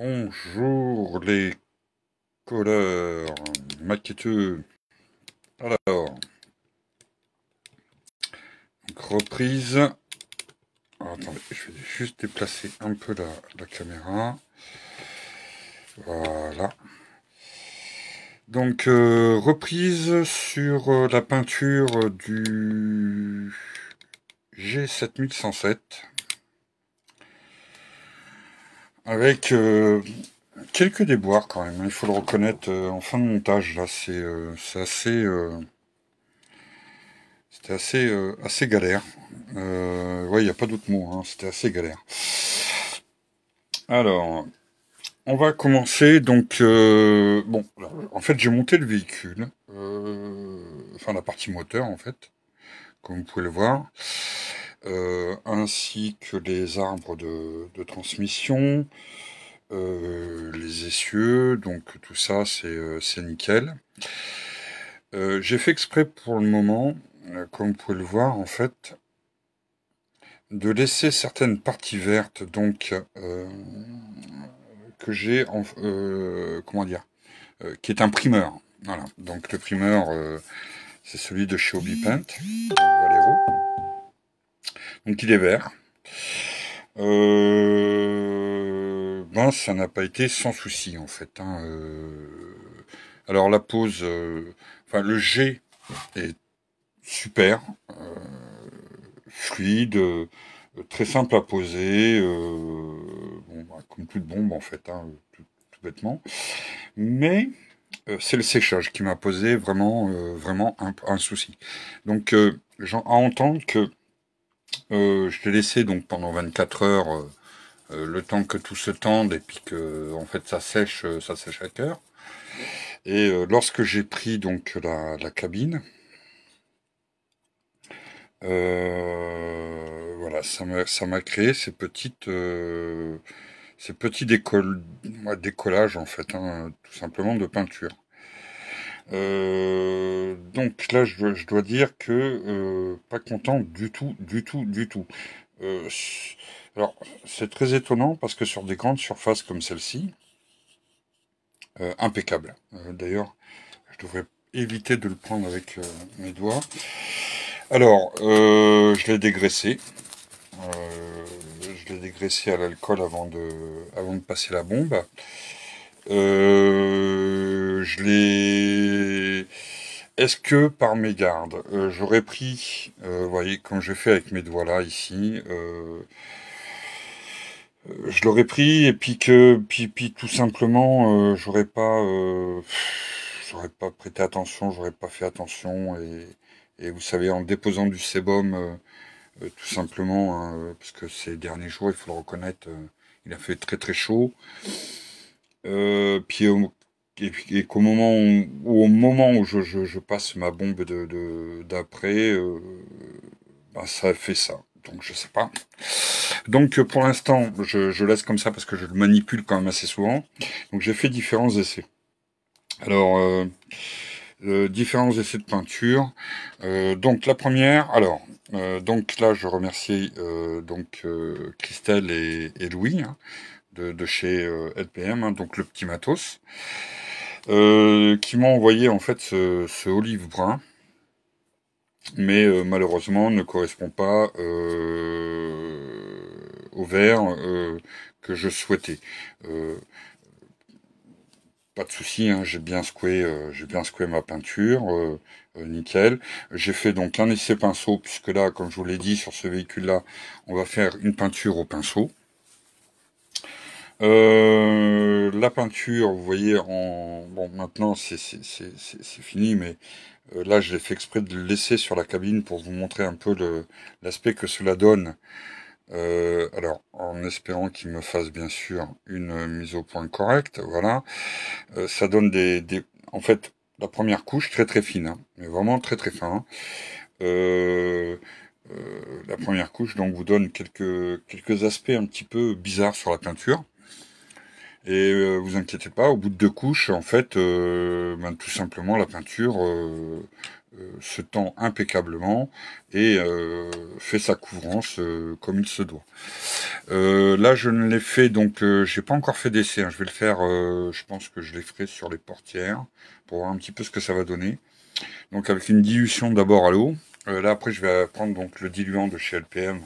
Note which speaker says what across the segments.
Speaker 1: Bonjour les couleurs maquetteux, Alors, reprise. Ah, attendez, je vais juste déplacer un peu la, caméra. Voilà. Donc, euh, reprise sur euh, la peinture du G7107. Avec euh, quelques déboires quand même, hein. il faut le reconnaître, euh, en fin de montage, là, c'est euh, assez... C'était assez, assez galère. ouais, il n'y a pas d'autre mot, hein. c'était assez galère. Alors, on va commencer, donc... bon, en fait, j'ai monté le véhicule, enfin la partie moteur, en fait, comme vous pouvez le voir. Euh, ainsi que les arbres de, transmission, euh, les essieux, donc tout ça c'est euh, nickel. J'ai fait exprès pour le moment, comme vous pouvez le voir en fait, de laisser certaines parties vertes donc que j'ai comment dire qui est un primeur voilà donc le primeur c'est celui de chez Paint, Valero. Donc il est vert. Euh, ben, ça n'a pas été sans souci en fait. Hein, euh. alors la pose, euh, enfin le G est super, fluide, très simple à poser, ben, comme toute bombe en fait, hein, tout, bêtement. Mais c'est le séchage qui m'a posé vraiment, vraiment un, souci. Donc à entendre que euh, je l'ai laissé donc pendant 24 heures euh, euh, le temps que tout se tende et puis que en fait ça sèche, ça sèche à cœur. Et lorsque j'ai pris donc la, cabine, voilà, ça m'a créé ces petites ces petits décollages en fait, hein, tout simplement de peinture. Euh, donc là, je, dois dire que euh, pas content du tout, du tout, du tout. Euh, alors, c'est très étonnant parce que sur des grandes surfaces comme celle-ci, impeccable. D'ailleurs, je devrais éviter de le prendre avec mes doigts. Alors, je l'ai dégraissé. je l'ai dégraissé à l'alcool avant de, avant de passer la bombe. Euh, je l'ai. Est-ce que par mégarde, euh, j'aurais pris, euh, vous voyez, comme j'ai fait avec mes doigts là, ici, euh, je l'aurais pris et puis que, puis, tout simplement, j'aurais pas, j'aurais pas prêté attention, j'aurais pas fait attention et, vous savez, en déposant du sébum, tout simplement, hein, parce que ces derniers jours, il faut le reconnaître, il a fait très très chaud. Euh, puis et, qu'au moment où, au moment où je, passe ma bombe d'après, euh, bah, ça fait ça. Donc je sais pas. Donc euh, pour l'instant, je, laisse comme ça parce que je le manipule quand même assez souvent. Donc j'ai fait différents essais. Alors euh, différents essais de peinture. donc la première, alors donc là je remercie donc Christelle et, Louis hein, de, chez LPM, hein, donc le petit matos. Euh, qui m'ont envoyé en fait ce, olive brun, mais euh, malheureusement ne correspond pas euh, au vert que je souhaitais pas de souci, hein, j'ai bien secoué, j'ai bien secoué ma peinture, nickel. J'ai fait donc un essai pinceau puisque là, comme je vous l'ai dit, sur ce véhicule-là, on va faire une peinture au pinceau. Euh, la peinture, vous voyez, en... bon, maintenant c'est fini, mais euh, là je l'ai fait exprès de le laisser sur la cabine pour vous montrer un peu l'aspect que cela donne. Euh, alors, en espérant qu'il me fasse bien sûr une mise au point correcte, voilà. ça donne des, En fait, la première couche très très fine, hein, mais vraiment très très fin. Hein. la première couche donc vous donne quelques quelques aspects un petit peu bizarres sur la peinture. Et euh, vous inquiétez pas, au bout de deux couches, en fait, euh, ben, tout simplement, la peinture euh, se tend impeccablement et fait sa couvrance comme il se doit. là, je ne l'ai fait, donc j'ai pas encore fait d'essai. Hein. je vais le faire, je pense que je les ferai sur les portières pour voir un petit peu ce que ça va donner. Donc avec une dilution d'abord à l'eau. là, après, je vais prendre donc le diluant de chez LPM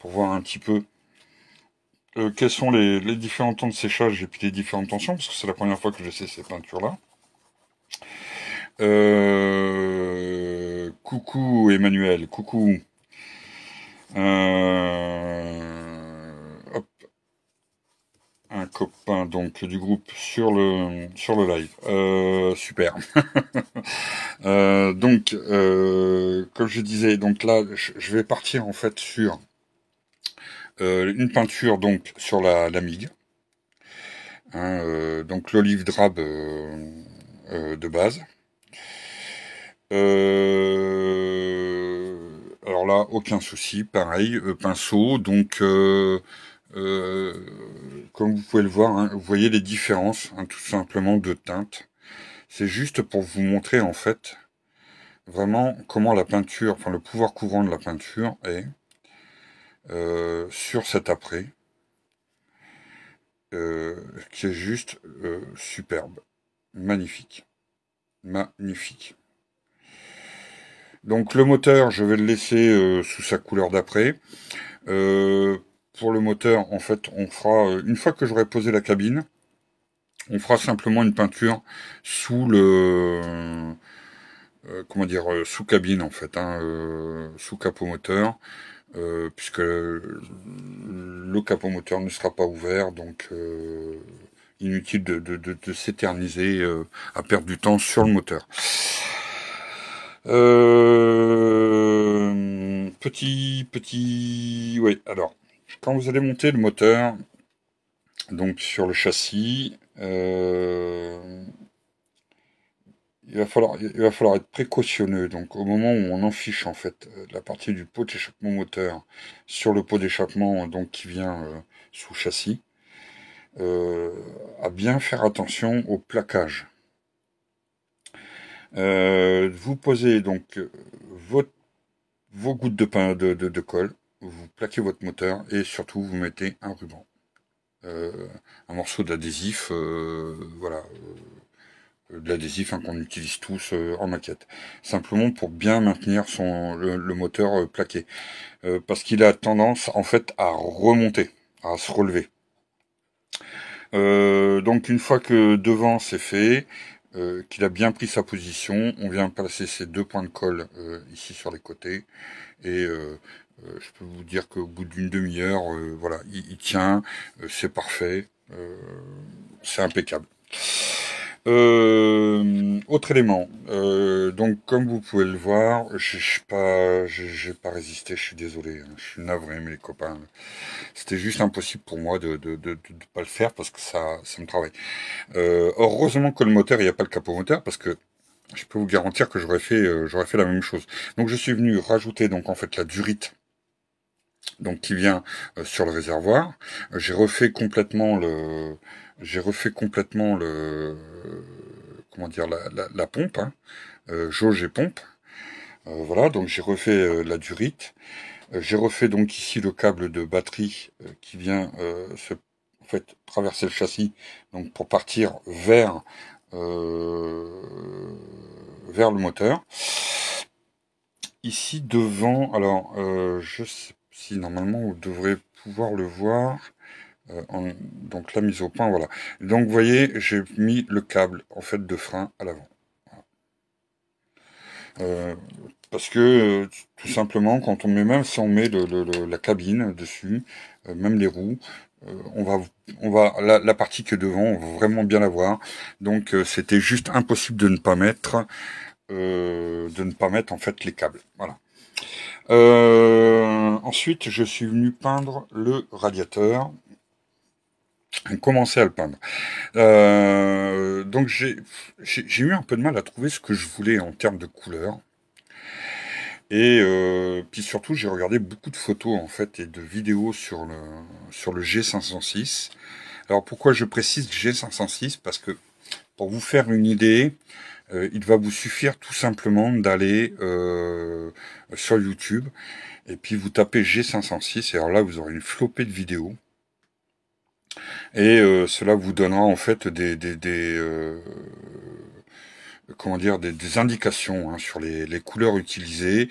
Speaker 1: pour voir un petit peu euh, quels sont les, différents temps de séchage et puis les différentes tensions, parce que c'est la première fois que j'essaie ces peintures-là. Euh, coucou Emmanuel, coucou. Euh, hop. Un copain donc du groupe sur le sur le live. super. donc comme je disais, donc là je vais partir en fait sur euh, une peinture donc sur la, la migue. Hein, euh, donc l'olive drab euh, de base. alors là, aucun souci, pareil, pinceau, donc comme vous pouvez le voir, hein, vous voyez les différences hein, tout simplement de teintes. C'est juste pour vous montrer en fait vraiment comment la peinture, enfin le pouvoir couvrant de la peinture est. Euh, sur cet après, euh, qui est juste euh, superbe, magnifique, magnifique. Donc le moteur, je vais le laisser sous sa couleur d'après. pour le moteur, en fait, on fera, une fois que j'aurai posé la cabine, on fera simplement une peinture sous le comment dire sous cabine en fait hein, sous capot moteur euh, puisque le capot moteur ne sera pas ouvert, donc euh, inutile de, s'éterniser euh, à perdre du temps sur le moteur. petit, petit, oui, alors, quand vous allez monter le moteur, donc sur le châssis, il va falloir, être précautionneux. Donc, au moment où on enfiche en fait euh, la partie du pot d'échappement moteur sur le pot d'échappement donc qui vient euh, sous châssis, euh, à bien faire attention au plaquage. vous posez donc vos gouttes de pain de, de, colle, vous plaquez votre moteur et surtout vous mettez un ruban, un morceau d'adhésif, voilà euh, de l'adhésif hein, qu'on utilise tous euh, en maquette. Simplement pour bien maintenir son, le, moteur euh, plaqué. parce qu'il a tendance en fait à remonter, à se relever. donc une fois que devant c'est fait, qu'il a bien pris sa position, on vient placer ces deux points de colle ici sur les côtés. Et je peux vous dire qu'au bout d'une demi-heure, voilà, il tient, c'est parfait, c'est impeccable. Euh, autre élément. Euh, donc, comme vous pouvez le voir, je n'ai pas, pas résisté. Je suis désolé. Hein. je suis navré, mes copains. C'était juste impossible pour moi de ne de, de, de, pas le faire parce que ça, ça me travaille. Euh, heureusement que le moteur, il n'y a pas le capot moteur parce que je peux vous garantir que j'aurais fait, euh, j'aurais fait la même chose. Donc, je suis venu rajouter donc en fait la durite donc qui vient euh, sur le réservoir. J'ai refait complètement le j'ai refait complètement le comment dire la, pompe, hein. euh, jauge et pompe. Euh, voilà, donc j'ai refait euh, la durite. J'ai refait donc ici le câble de batterie qui vient se en fait traverser le châssis, donc pour partir vers vers le moteur. Ici devant, alors je sais si normalement vous devrez pouvoir le voir. Euh, donc la mise au point, voilà. Donc vous voyez, j'ai mis le câble en fait de frein à l'avant. Euh, parce que euh, tout simplement, quand on met même si on met la cabine dessus, même les roues, on va, on va la, partie qui est devant, on va vraiment bien la voir. Donc c'était juste impossible de ne pas mettre, de ne pas mettre en fait les câbles. Voilà. ensuite, je suis venu peindre le radiateur commencer à le peindre. Euh, donc j'ai eu un peu de mal à trouver ce que je voulais en termes de couleurs. Et euh, puis surtout, j'ai regardé beaucoup de photos en fait et de vidéos sur le, sur le G506. Alors pourquoi je précise G506 Parce que pour vous faire une idée, euh, il va vous suffire tout simplement d'aller sur YouTube et puis vous tapez G506 et alors là vous aurez une flopée de vidéos et euh, cela vous donnera en fait des, euh, euh, comment dire des, indications hein, sur les, couleurs utilisées,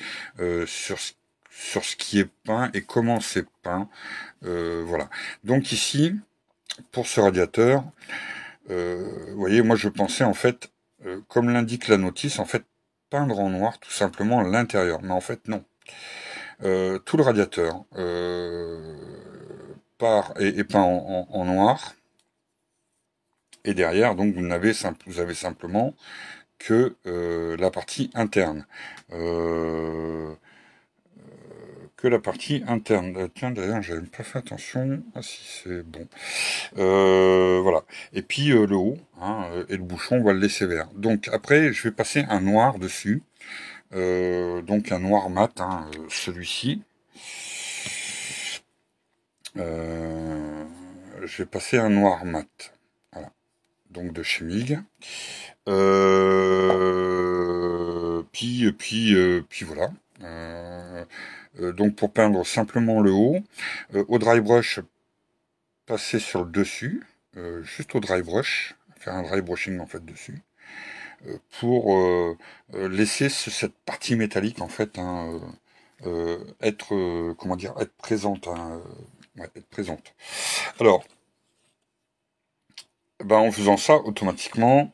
Speaker 1: sur ce sur ce qui est peint et comment c'est peint. voilà. Donc ici, pour ce radiateur, vous voyez, moi je pensais en fait, comme l'indique la notice, en fait, peindre en noir tout simplement l'intérieur. Mais en fait, non. tout le radiateur, et peint en, noir. Et derrière, donc, vous, n'avez vous avez simplement que euh, la partie interne. Euh, euh, que la partie interne. Tiens, d'ailleurs, j'avais pas fait attention. si, c'est bon. voilà. Et puis le haut hein, et le bouchon, on va le laisser vert. Donc après, je vais passer un noir dessus. donc un noir mat, hein, celui-ci. Je euh, j'ai passé un noir mat. Donc de chez euh, puis, puis, euh, puis voilà. donc pour peindre simplement le haut, au dry brush, passer sur le dessus, juste au dry brush, faire un dry brushing en fait dessus, pour laisser cette partie métallique en fait hein, être comment dire être présente. Hein, être présente. Alors, ben en faisant ça, automatiquement,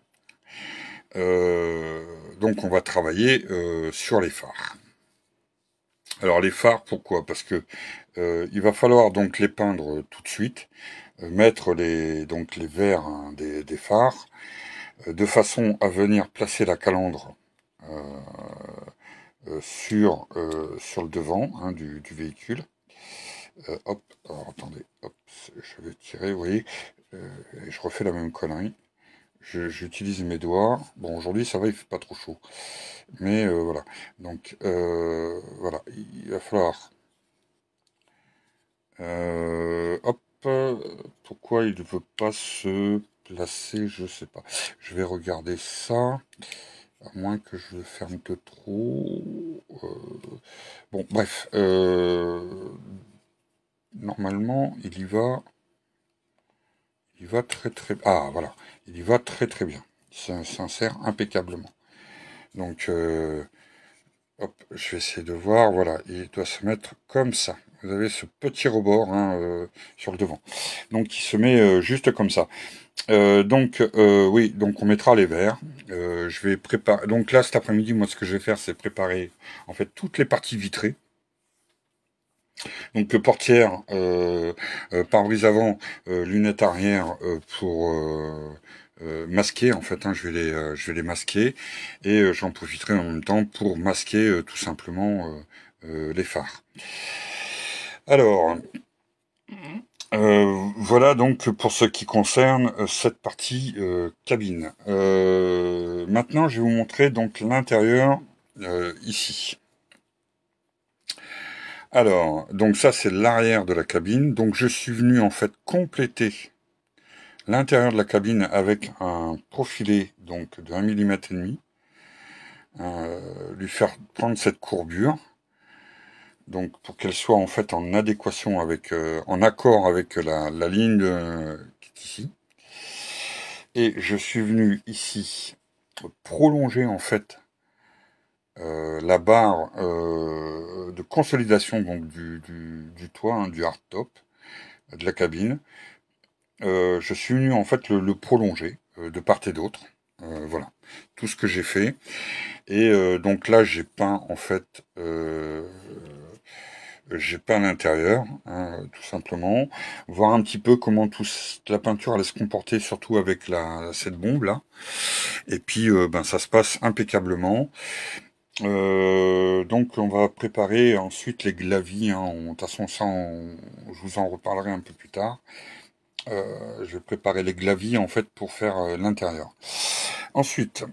Speaker 1: euh, donc on va travailler euh, sur les phares. Alors les phares, pourquoi Parce que euh, il va falloir donc les peindre tout de suite, mettre les donc les verres hein, des, phares, de façon à venir placer la calandre sur, sur le devant hein, du, véhicule. Euh, hop, alors attendez, hop, je vais tirer, vous voyez, euh, je refais la même connerie. J'utilise mes doigts. Bon, aujourd'hui, ça va, il fait pas trop chaud. Mais euh, voilà. Donc, voilà, il va falloir... hop, pourquoi il ne veut pas se placer, je sais pas. Je vais regarder ça. À moins que je ferme que trop. bon, bref normalement, il y va. Il va très très. Ah voilà, il y va très très bien. Ça s'insère impeccablement. Donc, euh, hop, je vais essayer de voir. Voilà, il doit se mettre comme ça. Vous avez ce petit rebord hein, euh, sur le devant. Donc, il se met euh, juste comme ça. donc, oui, donc on mettra les verres. je vais préparer. Donc là, cet après-midi, moi, ce que je vais faire, c'est préparer en fait toutes les parties vitrées. Donc euh, portière, euh, euh, pare-brise avant, lunettes arrière pour masquer en fait. Hein, je vais les, masquer et j'en profiterai en même temps pour masquer tout simplement les phares. Alors. voilà donc pour ce qui concerne cette partie cabine. maintenant, je vais vous montrer donc l'intérieur ici. Alors, donc ça c'est l'arrière de la cabine. Donc je suis venu en fait compléter l'intérieur de la cabine avec un profilé donc de 1 mm et demi. Euh, lui faire prendre cette courbure donc pour qu'elle soit en fait en adéquation avec euh, en accord avec la, ligne euh, qui est ici et je suis venu ici prolonger en fait euh, la barre euh, de consolidation donc, du, du, toit, hein, du hardtop, de la cabine. Euh, je suis venu en fait le, prolonger de part et d'autre. voilà, tout ce que j'ai fait. Et donc là, j'ai peint en fait, j'ai peint l'intérieur, hein, tout simplement. Voir un petit peu comment la peinture allait se comporter, surtout avec la, cette bombe là. Et puis, ben, ça se passe impeccablement. Euh, donc on va préparer ensuite les glavis. Hein. de toute façon, ça, je vous en reparlerai un peu plus tard. Euh, je vais préparer les glavis en fait pour faire euh, l'intérieur. Ensuite,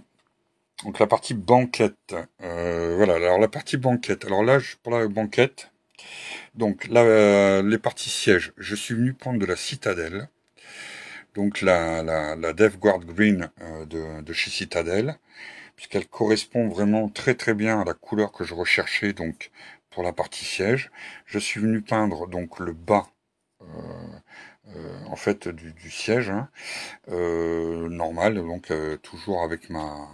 Speaker 1: donc la partie banquette. voilà, alors la partie banquette. Alors là, pour la banquette, donc là, les parties sièges, je suis venu prendre de la citadelle. Donc la, la, Guard Green de, de, chez Citadel puisqu'elle correspond vraiment très très bien à la couleur que je recherchais donc pour la partie siège. Je suis venu peindre donc le bas euh, euh, en fait du, du siège hein, euh, normal donc toujours avec ma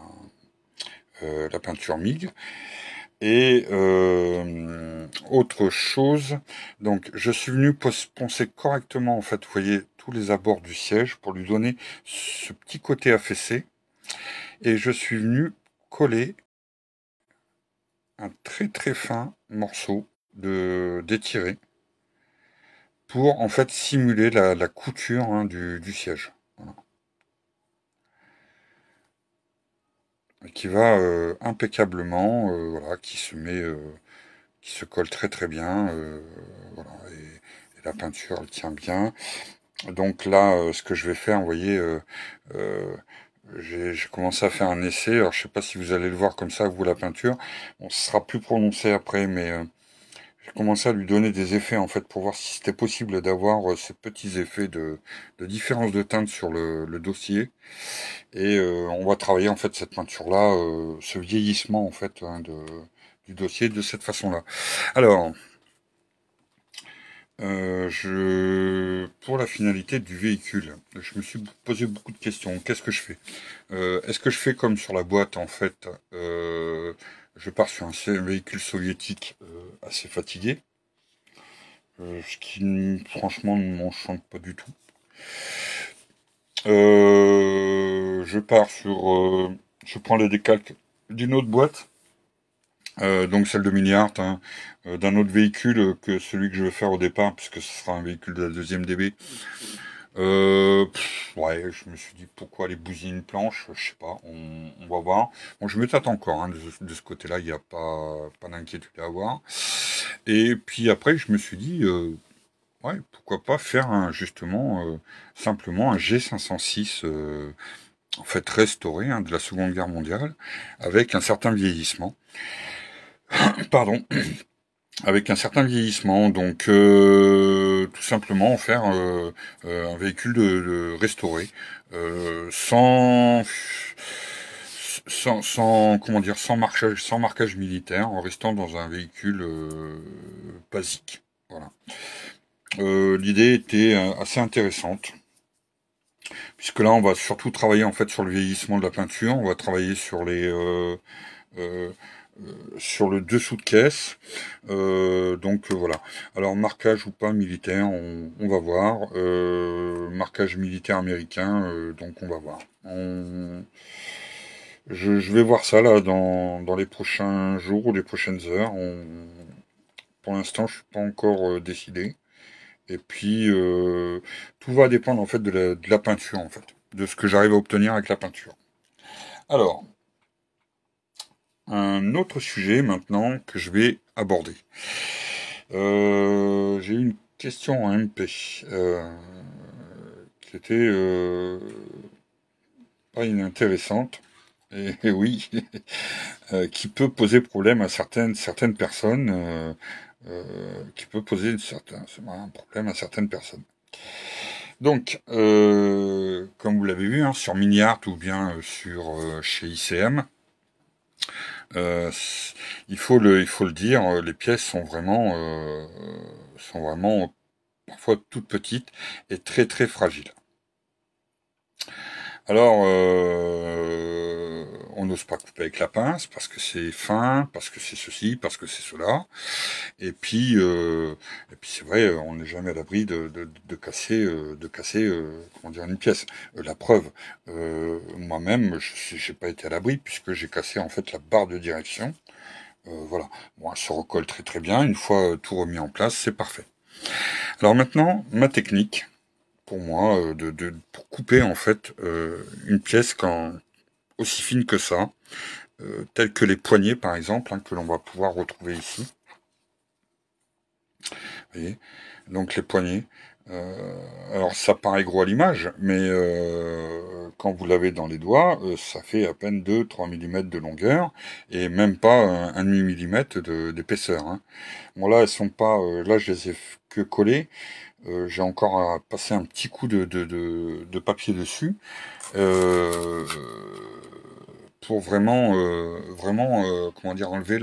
Speaker 1: la peinture MIG et autre chose donc je suis venu poncer correctement en fait vous voyez tous les abords du siège pour lui donner ce petit côté affaissé et je suis venu coller un très très fin morceau de d'étiré pour en fait simuler la, couture hein, du, siège. qui va euh, impeccablement, euh, qui se met, euh, qui se colle très très bien, et, la peinture elle tient bien. Donc là, ce que je vais faire, vous voyez, j'ai commencé à faire un essai. Alors, je sais pas si vous allez le voir comme ça, vous, la peinture. ce sera plus prononcé après, mais euh, j'ai commencé à lui donner des effets, en fait, pour voir si c'était possible d'avoir euh, ces petits effets de, différence de teinte sur le, dossier. Et euh, on va travailler, en fait, cette peinture-là, ce vieillissement, en fait, hein, du dossier de cette façon-là. Alors... Euh, je, pour la finalité du véhicule, je me suis posé beaucoup de questions. Qu'est-ce que je fais euh, Est-ce que je fais comme sur la boîte en fait euh, Je pars sur un véhicule soviétique assez fatigué, ce qui franchement ne m'enchante pas du tout. je pars sur, je prends les décalques d'une autre boîte euh, donc celle de MiniArt hein. euh, d'un autre véhicule que celui que je veux faire au départ, puisque ce sera un véhicule de la deuxième DB. Euh, ouais, je me suis dit pourquoi aller bousiller une planche, je sais pas, on, va voir. Bon, je me tâte encore, hein, de, ce côté-là, il n'y a pas, pas d'inquiétude à avoir. Et puis après, je me suis dit, pourquoi pas faire un, justement, simplement un G506 en fait restauré hein, de la Seconde Guerre mondiale, avec un certain vieillissement. pardon, avec un certain vieillissement. Donc, euh, tout simplement, faire euh, euh, un véhicule de, restauré sans, sans, comment dire, sans marquage, sans marquage militaire, en restant dans un véhicule basique. Voilà. L'idée était assez intéressante puisque là on va surtout travailler en fait sur le vieillissement de la peinture, on va travailler sur les euh, sur le dessous de caisse. Euh, donc euh, voilà. Alors marquage ou pas militaire, on, va voir. marquage militaire américain, donc on va voir. Je, vais voir ça là dans, les prochains jours ou les prochaines heures. Pour l'instant, je suis pas encore décidé. Et puis, tout va dépendre en fait de la, de la, peinture, en fait, de ce que j'arrive à obtenir avec la peinture. Alors, autre sujet maintenant que je vais aborder. Euh, j'ai une question à MP euh, qui était euh, pas inintéressante. Et, oui, qui peut poser problème à certaines, certaines personnes, qui peut poser une un problème à certaines personnes. Donc, comme vous l'avez vu, hein, sur Miniart ou bien sur chez ICM, euh, il, faut le, il faut le dire, euh, les pièces sont vraiment, euh, sont vraiment parfois toutes petites et très très fragiles. Alors, euh, on n'ose pas couper avec la pince parce que c'est fin, parce que c'est ceci, parce que c'est cela. Et puis, euh, et puis c'est vrai, euh, on n'est jamais à l'abri de, casser, de casser, euh, comment une pièce. la preuve, moi-même, je n'ai pas été à l'abri puisque j'ai cassé en fait la barre de direction. voilà, moi, elle se recolle très très bien. Une fois tout remis en place, c'est parfait. Alors maintenant, ma technique pour moi de, pour couper en fait une pièce quand aussi fines que ça, euh, telles que les poignées par exemple, hein, que l'on va pouvoir retrouver ici. Vous voyez Donc les poignées. Euh, alors ça paraît gros à l'image, mais euh, quand vous l'avez dans les doigts, ça fait à peine 2-3 mm de longueur et même pas un demi millimètre d'épaisseur. Hein. Bon là elles sont pas, là je les ai que collées, euh, j'ai encore à passer un petit coup de, papier dessus euh, pour vraiment, euh, vraiment comment dire, enlever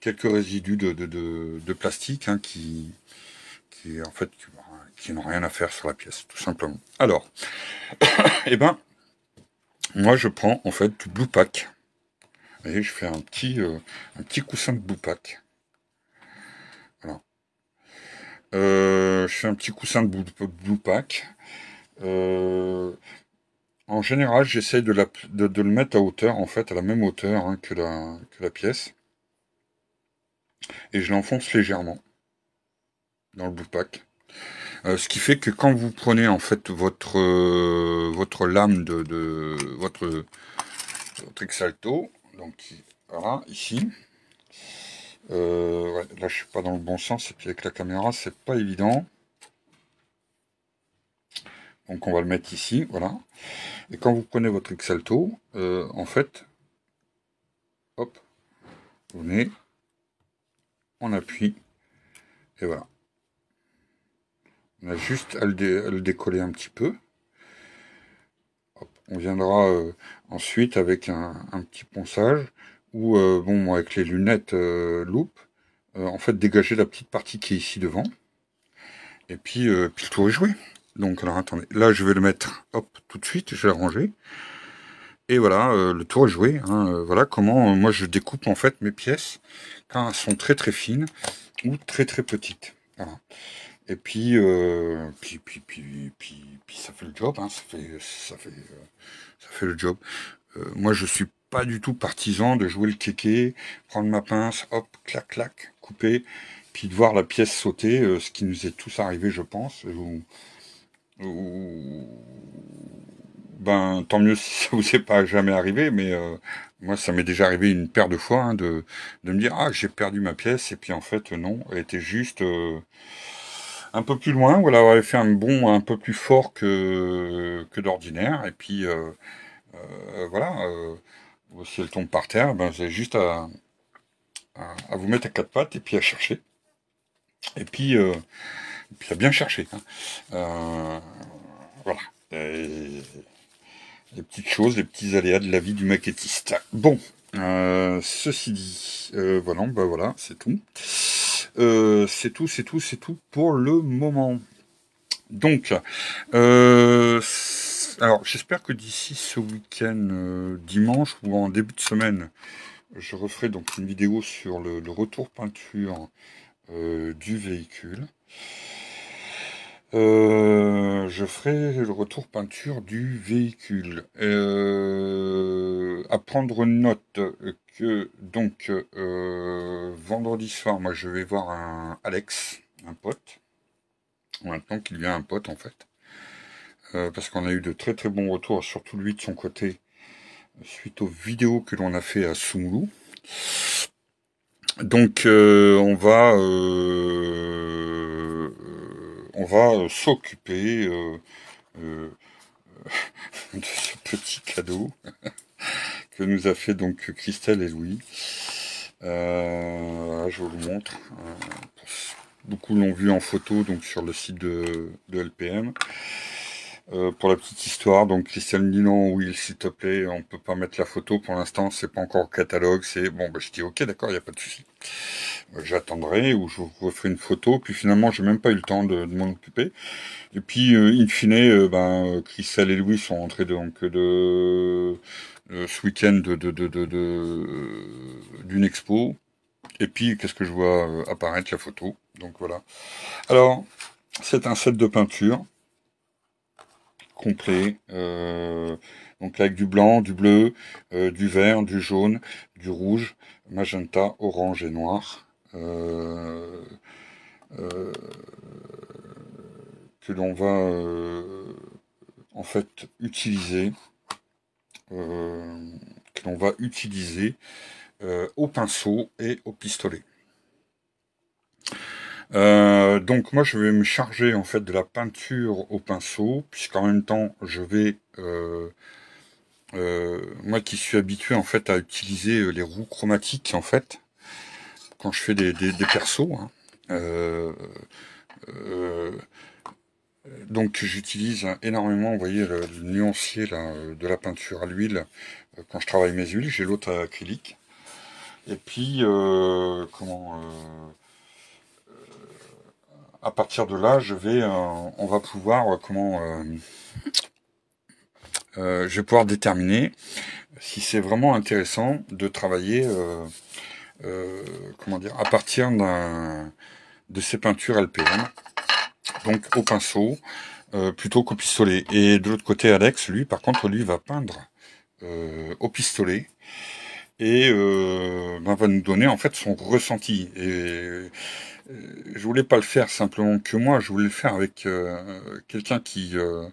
Speaker 1: quelques résidus de, plastique hein, qui, qui, n'ont rien à faire sur la pièce, tout simplement. Alors, eh ben, moi je prends en fait du Blue Pack. je fais un petit, un petit coussin de Blue Pack. Euh, je fais un petit coussin de Blue Pack. Euh, en général, j'essaie de, le mettre à hauteur, en fait, à la même hauteur hein, que, la, pièce. Et je l'enfonce légèrement dans le Blue Pack. Euh, ce qui fait que quand vous prenez en fait votre votre lame de, votre, votre exalto, donc voilà, ici, euh, là, je suis pas dans le bon sens, et puis avec la caméra, c'est pas évident. Donc, on va le mettre ici, voilà. Et quand vous prenez votre Xalto, euh, en fait, hop, vous venez, on appuie, et voilà. On a juste à le, décoller un petit peu. on viendra euh, ensuite avec un petit ponçage ou euh, bon avec les lunettes euh, loupe, euh, en fait dégager la petite partie qui est ici devant. Et puis, puis le tour est joué. Donc alors attendez, là je vais le mettre hop tout de suite, je vais le ranger. Et voilà, le tour est joué. Hein. voilà comment moi je découpe en fait mes pièces quand elles sont très très fines ou très très petites. Et puis, puis, puis, ça fait le job. Hein. ça fait, ça fait, ça fait le job. moi je suis pas du tout partisan de jouer le kéké, prendre ma pince, hop, clac, clac, couper, puis de voir la pièce sauter, euh, ce qui nous est tous arrivé, je pense. ben, tant mieux si ça vous est pas jamais arrivé, mais euh, moi, ça m'est déjà arrivé une paire de fois hein, de, me dire ah j'ai perdu ma pièce et puis en fait non, elle était juste euh, un peu plus loin. Voilà, elle avait fait un bond un peu plus fort que que d'ordinaire et puis voilà si elle tombe par terre, ben, vous avez juste à, vous mettre à quatre pattes et puis à chercher. Et puis, euh, à bien chercher. Hein. Euh, voilà. les petites choses, les petits aléas de la vie du maquettiste. Bon, euh, ceci dit, voilà, ben voilà, c'est tout. c'est tout, c'est tout, c'est tout pour le moment. Donc, alors j'espère que d'ici ce week-end, euh, dimanche ou en début de semaine, je referai donc une vidéo sur le, retour peinture euh, du véhicule. Euh, je ferai le retour peinture du véhicule. à prendre note que donc vendredi soir, moi je vais voir un Alex, un pote. Maintenant qu'il a un pote en fait. Euh, parce qu'on a eu de très très bons retours, surtout lui de son côté, suite aux vidéos que l'on a fait à Soumoulou. Donc euh, on va euh, on va s'occuper de ce petit cadeau que nous a fait donc Christelle et Louis. je vous le montre. Hein, beaucoup l'ont vu en photo donc sur le site de LPM. Euh, pour la petite histoire, donc me dit non, oui, s'il te plaît, on peut pas mettre la photo pour l'instant, c'est pas encore catalogue, c'est bon, bah, je dis ok, d'accord, il n'y a pas de souci. Euh, j'attendrai ou je vous ferai une photo, puis finalement, j'ai même pas eu le temps de, m'en occuper. Et puis, euh, in fine, ben, Christelle et Louis sont rentrés donc de, ce week-end d'une expo. Et puis, qu'est-ce que je vois apparaître la photo Donc voilà. Alors, c'est un set de peinture complet. Euh, donc avec du blanc, du bleu, euh, du vert, du jaune, du rouge, magenta, orange et noir. Euh, que l'on va en fait utiliser. que l'on va utiliser au pinceau et au pistolet. Euh, donc moi je vais me charger en fait de la peinture au pinceau, puisqu'en même temps je vais euh, euh, moi qui suis habitué en fait à utiliser les roues chromatiques en fait quand je fais des, persos. Hein. donc j'utilise énormément, vous voyez, le, nuancier de la peinture à l'huile quand je travaille mes huiles, j'ai l'autre acrylique. Et puis comment à partir de là, je vais, euh, on va pouvoir, euh, comment, euh, je vais pouvoir déterminer si c'est vraiment intéressant de travailler, comment dire, à partir de ces peintures LPM, donc au pinceau, plutôt qu'au pistolet. Et de l'autre côté, Alex, lui, par contre, lui va peindre au pistolet et ben, va nous donner en fait son ressenti. Et je voulais pas le faire simplement que moi, je voulais le faire avec euh, quelqu'un qui, euh,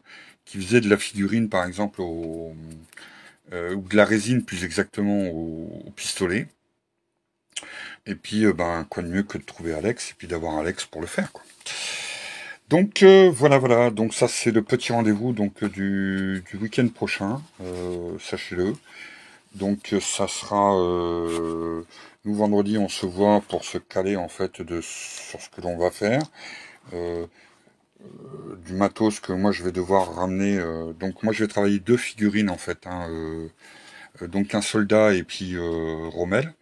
Speaker 1: qui faisait de la figurine par exemple euh, ou de la résine plus exactement au, pistolet. Et puis ben quoi de mieux que de trouver Alex et puis d'avoir Alex pour le faire Donc voilà voilà, donc ça c'est le petit rendez-vous donc du, du week-end prochain, sachez-le. Donc ça sera nous, vendredi, on se voit pour se caler, en fait, de, sur ce que l'on va faire. Euh, euh, du matos que moi, je vais devoir ramener. Euh, donc, moi, je vais travailler deux figurines, en fait. Hein, donc, un soldat et puis Rommel.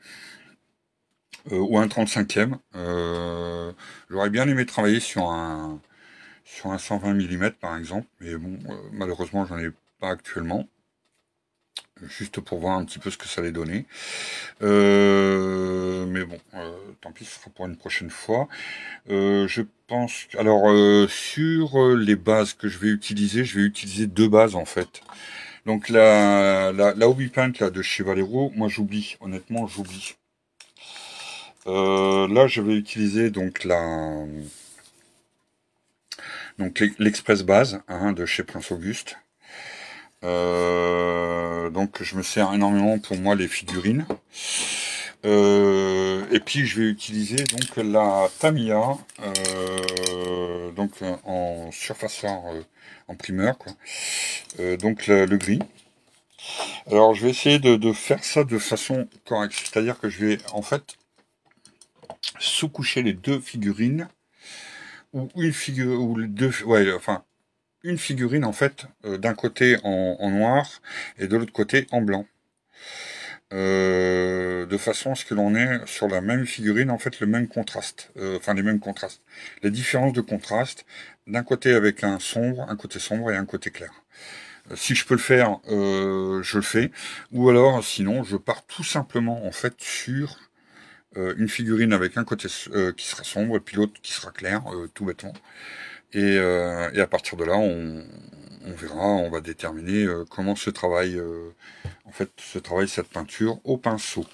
Speaker 1: ou un 35e. J'aurais bien aimé travailler sur un, sur un 120 mm, par exemple. Mais bon, malheureusement, j'en ai pas actuellement juste pour voir un petit peu ce que ça allait donner. Euh, mais bon, euh, tant pis, ce pour une prochaine fois. Euh, je pense... Alors, sur les bases que je vais utiliser, je vais utiliser deux bases, en fait. Donc, la, la, la Hobby Paint là, de chez Valero, moi, j'oublie. Honnêtement, j'oublie. là, je vais utiliser donc la... Donc l'express base hein, de chez Prince Auguste. Euh, donc je me sers énormément pour moi les figurines. Euh, et puis je vais utiliser donc la Tamiya euh, donc en surfaceur hein, en primeur quoi. donc le, gris. Alors je vais essayer de, de faire ça de façon correcte, c'est-à-dire que je vais en fait sous-coucher les deux figurines ou une figure ou les deux ouais enfin une figurine en fait euh, d'un côté en, noir et de l'autre côté en blanc. Euh, de façon à ce que l'on ait sur la même figurine en fait le même contraste, euh, enfin les mêmes contrastes, les différences de contraste d'un côté avec un sombre, un côté sombre et un côté clair. Si je peux le faire, je le fais. Ou alors, sinon, je pars tout simplement en fait sur une figurine avec un côté qui sera sombre et puis l'autre qui sera clair, tout bêtement. Euh, et, à partir de là, on, verra, on va déterminer euh, comment se travaille euh, en fait se travaille cette peinture au pinceau.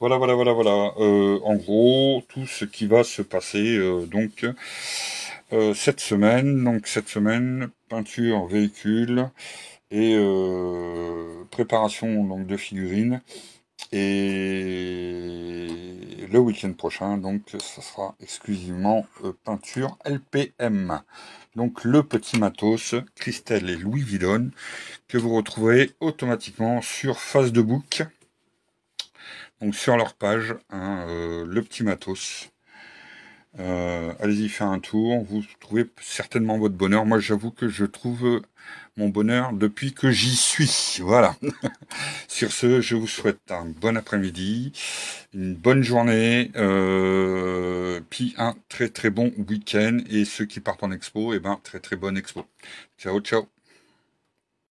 Speaker 1: Voilà, voilà, voilà, voilà. en gros, tout ce qui va se passer donc cette semaine. Donc cette semaine, peinture, véhicule et préparation donc de figurines. Et le week-end prochain, donc, ce sera exclusivement euh, peinture LPM. Donc, le petit matos, Christelle et Louis Villon, que vous retrouverez automatiquement sur Face de Book. Donc, sur leur page, hein, euh, le petit matos. Euh, allez-y faire un tour, vous trouvez certainement votre bonheur. Moi, j'avoue que je trouve mon bonheur depuis que j'y suis. Voilà. Sur ce, je vous souhaite un bon après-midi, une bonne journée, euh, puis un très très bon week-end. Et ceux qui partent en expo, et eh ben très très bonne expo. Ciao, ciao.